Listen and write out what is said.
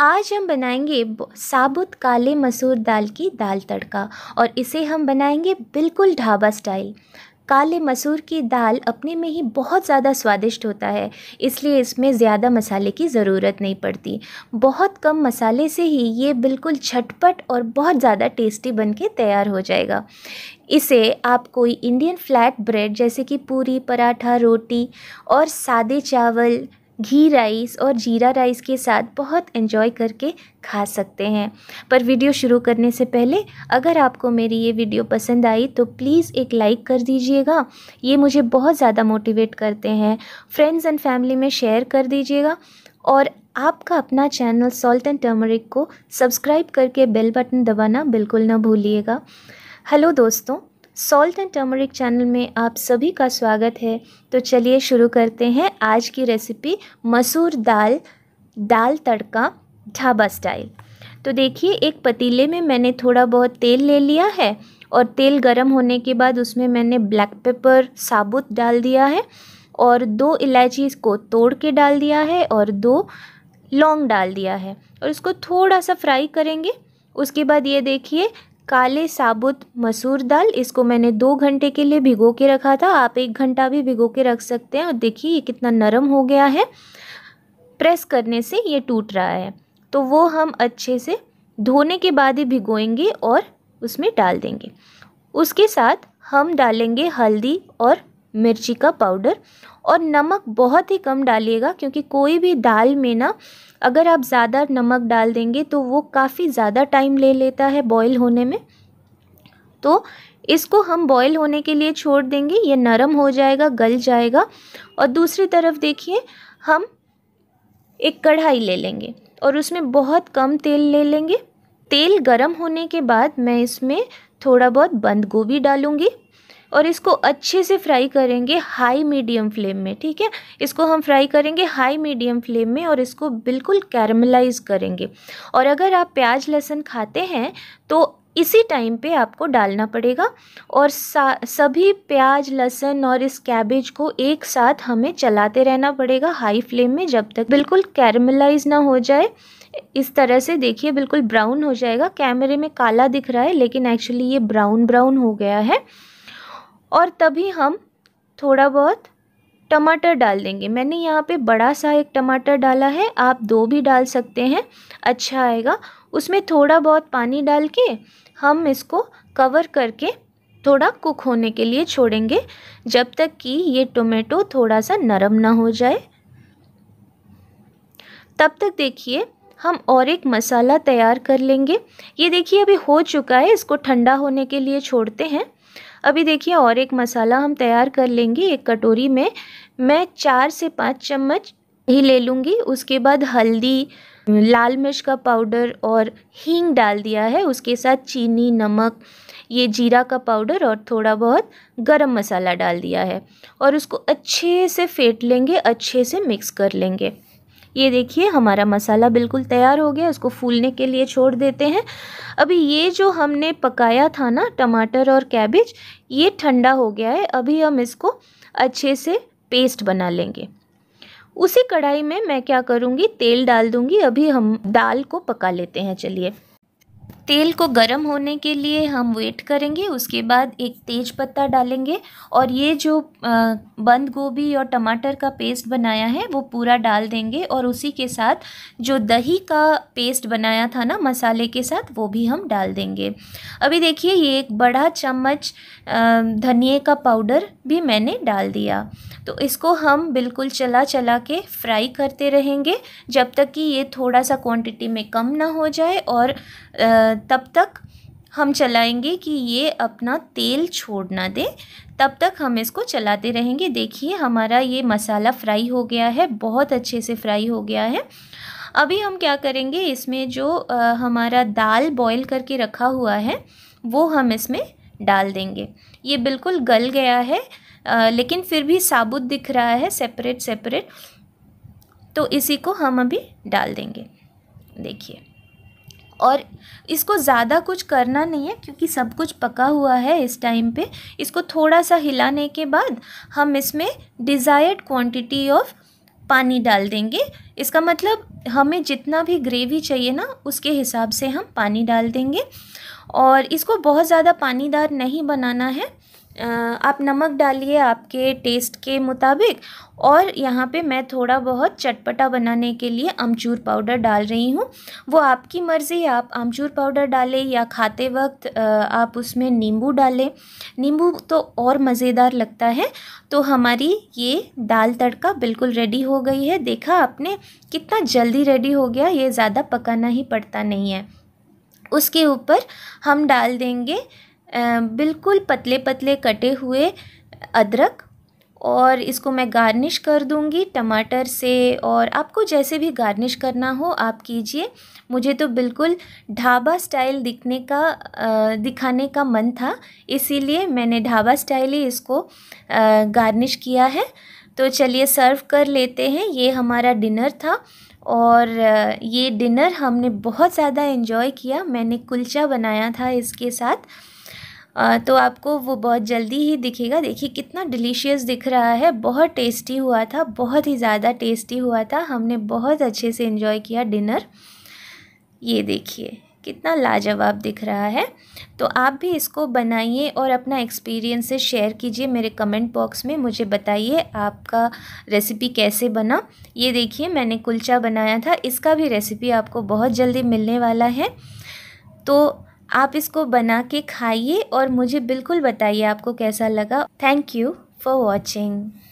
आज हम बनाएंगे साबुत काले मसूर दाल की दाल तड़का और इसे हम बनाएंगे बिल्कुल ढाबा स्टाइल काले मसूर की दाल अपने में ही बहुत ज़्यादा स्वादिष्ट होता है इसलिए इसमें ज़्यादा मसाले की ज़रूरत नहीं पड़ती बहुत कम मसाले से ही ये बिल्कुल झटपट और बहुत ज़्यादा टेस्टी बन के तैयार हो जाएगा इसे आप कोई इंडियन फ्लैट ब्रेड जैसे कि पूरी पराठा रोटी और सादे चावल घी राइस और जीरा राइस के साथ बहुत इन्जॉय करके खा सकते हैं पर वीडियो शुरू करने से पहले अगर आपको मेरी ये वीडियो पसंद आई तो प्लीज़ एक लाइक कर दीजिएगा ये मुझे बहुत ज़्यादा मोटिवेट करते हैं फ्रेंड्स एंड फैमिली में शेयर कर दीजिएगा और आपका अपना चैनल सॉल्ट एंड टर्मरिक को सब्सक्राइब करके बेल बटन दबाना बिल्कुल ना भूलिएगा हेलो दोस्तों सॉल्ट एंड टर्मरिक चैनल में आप सभी का स्वागत है तो चलिए शुरू करते हैं आज की रेसिपी मसूर दाल दाल तड़का ढाबा स्टाइल तो देखिए एक पतीले में मैंने थोड़ा बहुत तेल ले लिया है और तेल गर्म होने के बाद उसमें मैंने ब्लैक पेपर साबुत डाल दिया है और दो इलायची को तोड़ के डाल दिया है और दो लौंग डाल दिया है और इसको थोड़ा सा फ्राई करेंगे उसके बाद ये देखिए काले साबुत मसूर दाल इसको मैंने दो घंटे के लिए भिगो के रखा था आप एक घंटा भी भिगो के रख सकते हैं और देखिए ये कितना नरम हो गया है प्रेस करने से ये टूट रहा है तो वो हम अच्छे से धोने के बाद ही भिगोएंगे और उसमें डाल देंगे उसके साथ हम डालेंगे हल्दी और मिर्ची का पाउडर और नमक बहुत ही कम डालिएगा क्योंकि कोई भी दाल में ना अगर आप ज़्यादा नमक डाल देंगे तो वो काफ़ी ज़्यादा टाइम ले लेता है बॉईल होने में तो इसको हम बॉईल होने के लिए छोड़ देंगे ये नरम हो जाएगा गल जाएगा और दूसरी तरफ देखिए हम एक कढ़ाई ले लेंगे और उसमें बहुत कम तेल ले लेंगे तेल गरम होने के बाद मैं इसमें थोड़ा बहुत बंद गोभी डालूँगी और इसको अच्छे से फ्राई करेंगे हाई मीडियम फ्लेम में ठीक है इसको हम फ्राई करेंगे हाई मीडियम फ्लेम में और इसको बिल्कुल कैरमलाइज करेंगे और अगर आप प्याज लहसुन खाते हैं तो इसी टाइम पे आपको डालना पड़ेगा और सभी प्याज लहसुन और इस कैबेज को एक साथ हमें चलाते रहना पड़ेगा हाई फ्लेम में जब तक बिल्कुल कैरमलाइज ना हो जाए इस तरह से देखिए बिल्कुल ब्राउन हो जाएगा कैमरे में काला दिख रहा है लेकिन एक्चुअली ये ब्राउन ब्राउन हो गया है और तभी हम थोड़ा बहुत टमाटर डाल देंगे मैंने यहाँ पे बड़ा सा एक टमाटर डाला है आप दो भी डाल सकते हैं अच्छा आएगा उसमें थोड़ा बहुत पानी डाल के हम इसको कवर करके थोड़ा कुक होने के लिए छोड़ेंगे जब तक कि ये टोमेटो थोड़ा सा नरम ना हो जाए तब तक देखिए हम और एक मसाला तैयार कर लेंगे ये देखिए अभी हो चुका है इसको ठंडा होने के लिए छोड़ते हैं अभी देखिए और एक मसाला हम तैयार कर लेंगे एक कटोरी में मैं चार से पाँच चम्मच ही ले लूँगी उसके बाद हल्दी लाल मिर्च का पाउडर और हींग डाल दिया है उसके साथ चीनी नमक ये जीरा का पाउडर और थोड़ा बहुत गरम मसाला डाल दिया है और उसको अच्छे से फेंट लेंगे अच्छे से मिक्स कर लेंगे ये देखिए हमारा मसाला बिल्कुल तैयार हो गया इसको फूलने के लिए छोड़ देते हैं अभी ये जो हमने पकाया था ना टमाटर और कैबेज ये ठंडा हो गया है अभी हम इसको अच्छे से पेस्ट बना लेंगे उसी कढ़ाई में मैं क्या करूँगी तेल डाल दूँगी अभी हम दाल को पका लेते हैं चलिए तेल को गर्म होने के लिए हम वेट करेंगे उसके बाद एक तेज पत्ता डालेंगे और ये जो बंद गोभी और टमाटर का पेस्ट बनाया है वो पूरा डाल देंगे और उसी के साथ जो दही का पेस्ट बनाया था ना मसाले के साथ वो भी हम डाल देंगे अभी देखिए ये एक बड़ा चम्मच धनिए का पाउडर भी मैंने डाल दिया तो इसको हम बिल्कुल चला चला के फ्राई करते रहेंगे जब तक कि ये थोड़ा सा क्वांटिटी में कम ना हो जाए और तब तक हम चलाएंगे कि ये अपना तेल छोड़ ना दे तब तक हम इसको चलाते रहेंगे देखिए हमारा ये मसाला फ्राई हो गया है बहुत अच्छे से फ्राई हो गया है अभी हम क्या करेंगे इसमें जो आ, हमारा दाल बॉईल करके रखा हुआ है वो हम इसमें डाल देंगे ये बिल्कुल गल गया है आ, लेकिन फिर भी साबुत दिख रहा है सेपरेट सेपरेट तो इसी को हम अभी डाल देंगे देखिए और इसको ज़्यादा कुछ करना नहीं है क्योंकि सब कुछ पका हुआ है इस टाइम पे इसको थोड़ा सा हिलाने के बाद हम इसमें डिज़ायर्ड क्वांटिटी ऑफ पानी डाल देंगे इसका मतलब हमें जितना भी ग्रेवी चाहिए ना उसके हिसाब से हम पानी डाल देंगे और इसको बहुत ज़्यादा पानीदार नहीं बनाना है आप नमक डालिए आपके टेस्ट के मुताबिक और यहाँ पे मैं थोड़ा बहुत चटपटा बनाने के लिए अमचूर पाउडर डाल रही हूँ वो आपकी मर्ज़ी आप अमचूर पाउडर डालें या खाते वक्त आप उसमें नींबू डालें नींबू तो और मज़ेदार लगता है तो हमारी ये दाल तड़का बिल्कुल रेडी हो गई है देखा आपने कितना जल्दी रेडी हो गया ये ज़्यादा पकाना ही पड़ता नहीं है उसके ऊपर हम डाल देंगे बिल्कुल पतले पतले कटे हुए अदरक और इसको मैं गार्निश कर दूंगी टमाटर से और आपको जैसे भी गार्निश करना हो आप कीजिए मुझे तो बिल्कुल ढाबा स्टाइल दिखने का दिखाने का मन था इसीलिए मैंने ढाबा स्टाइल ही इसको गार्निश किया है तो चलिए सर्व कर लेते हैं ये हमारा डिनर था और ये डिनर हमने बहुत ज़्यादा इन्जॉय किया मैंने कुलचा बनाया था इसके साथ तो आपको वो बहुत जल्दी ही दिखेगा देखिए कितना डिलीशियस दिख रहा है बहुत टेस्टी हुआ था बहुत ही ज़्यादा टेस्टी हुआ था हमने बहुत अच्छे से इन्जॉय किया डिनर ये देखिए कितना लाजवाब दिख रहा है तो आप भी इसको बनाइए और अपना एक्सपीरियंस से शेयर कीजिए मेरे कमेंट बॉक्स में मुझे बताइए आपका रेसिपी कैसे बना ये देखिए मैंने कुलचा बनाया था इसका भी रेसिपी आपको बहुत जल्दी मिलने वाला है तो आप इसको बना के खाइए और मुझे बिल्कुल बताइए आपको कैसा लगा थैंक यू फॉर वॉचिंग